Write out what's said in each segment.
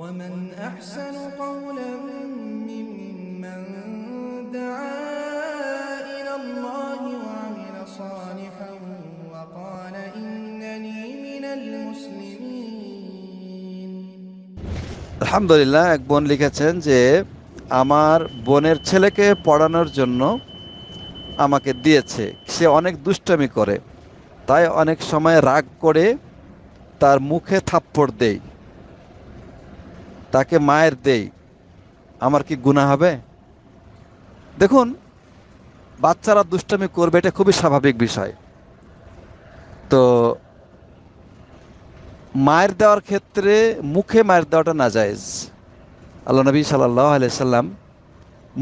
ومن أحسن قولا ممن دعا إلى الله وعمل صالحا وقال إنني من المسلمين الحمد لله এক বোন লিখেছেন যে আমার বোনের ছেলেকে পড়ানোর জন্য আমাকে দিয়েছে সে অনেক দুষ্টামি করে তাই অনেক সময় রাগ করে তার মুখে থাপ্পড় দেয় তাকে মায়ের দেই আমার কি গুণা হবে দেখুন বাচ্চারা দুষ্টামি করবে এটা খুবই স্বাভাবিক বিষয় তো মায়ের দেওয়ার ক্ষেত্রে মুখে মায়ের দেওয়াটা না আল্লাহ নবী সাল্লাহ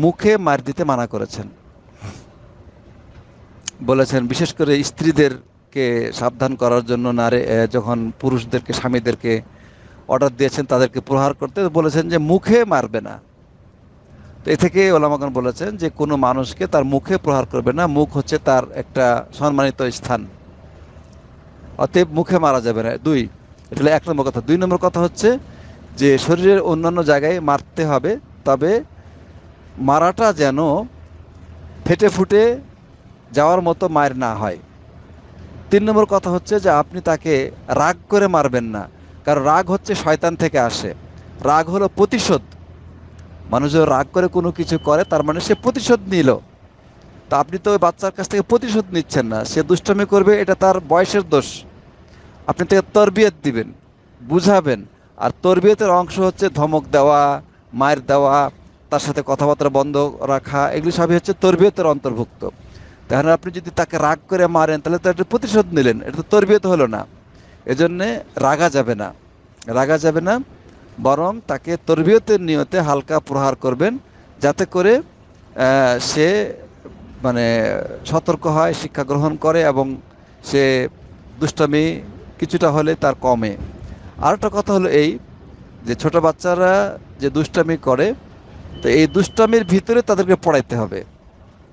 মুখে মার দিতে মানা করেছেন বলেছেন বিশেষ করে স্ত্রীদেরকে সাবধান করার জন্য নারী যখন পুরুষদেরকে স্বামীদেরকে অর্ডার দিয়েছেন তাদেরকে প্রহার করতে বলেছেন যে মুখে মারবে না তো এ থেকে ওলামাগন বলেছেন যে কোনো মানুষকে তার মুখে প্রহার করবে না মুখ হচ্ছে তার একটা সম্মানিত স্থান অতএব মুখে মারা যাবে না দুই এটা এক নম্বর কথা দুই নম্বর কথা হচ্ছে যে শরীরের অন্যান্য জায়গায় মারতে হবে তবে মারাটা যেন ফেটে ফুটে যাওয়ার মতো মায়ের না হয় তিন নম্বর কথা হচ্ছে যে আপনি তাকে রাগ করে মারবেন না কারণ রাগ হচ্ছে শয়তান থেকে আসে রাগ হলো প্রতিশোধ মানুষ রাগ করে কোনো কিছু করে তার মানে সে প্রতিশোধ নিল তা আপনি তো ওই বাচ্চার কাছ থেকে প্রতিশোধ নিচ্ছেন না সে দুষ্টমি করবে এটা তার বয়সের দোষ আপনি তাকে তরবিয়ত দিবেন বুঝাবেন আর তরবিয়তের অংশ হচ্ছে ধমক দেওয়া মায়ের দেওয়া তার সাথে কথাবার্তা বন্ধ রাখা এগুলি সবই হচ্ছে তরবিয়তের অন্তর্ভুক্ত তাহলে আপনি যদি তাকে রাগ করে মারেন তাহলে তো একটা প্রতিশোধ নিলেন এটা তো তরবিয়ত হলো না এজন্যে রাগা যাবে না রাগা যাবে না বরং তাকে তরবিয়তের নিয়তে হালকা প্রহার করবেন যাতে করে সে মানে সতর্ক হয় শিক্ষা গ্রহণ করে এবং সে দুষ্টমি কিছুটা হলে তার কমে আরেকটা কথা হলো এই যে ছোট বাচ্চারা যে দুষ্টামি করে তো এই দুষ্টামির ভিতরে তাদেরকে পড়াইতে হবে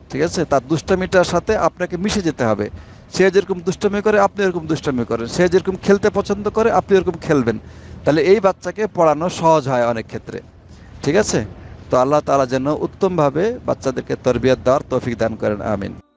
ঠিক আছে তার দুষ্টামিটার সাথে আপনাকে মিশে যেতে হবে সে যেরকম দুষ্টমি করে আপনি এরকম দুষ্টমি করেন সে যেরকম খেলতে পছন্দ করে আপনি এরকম খেলবেন তাহলে এই বাচ্চাকে পড়ানো সহজ হয় অনেক ক্ষেত্রে ঠিক আছে তো আল্লাহ তালা যেন উত্তমভাবে বাচ্চাদেরকে তরবিয়ত দেওয়ার তৌফিক দান করেন আমিন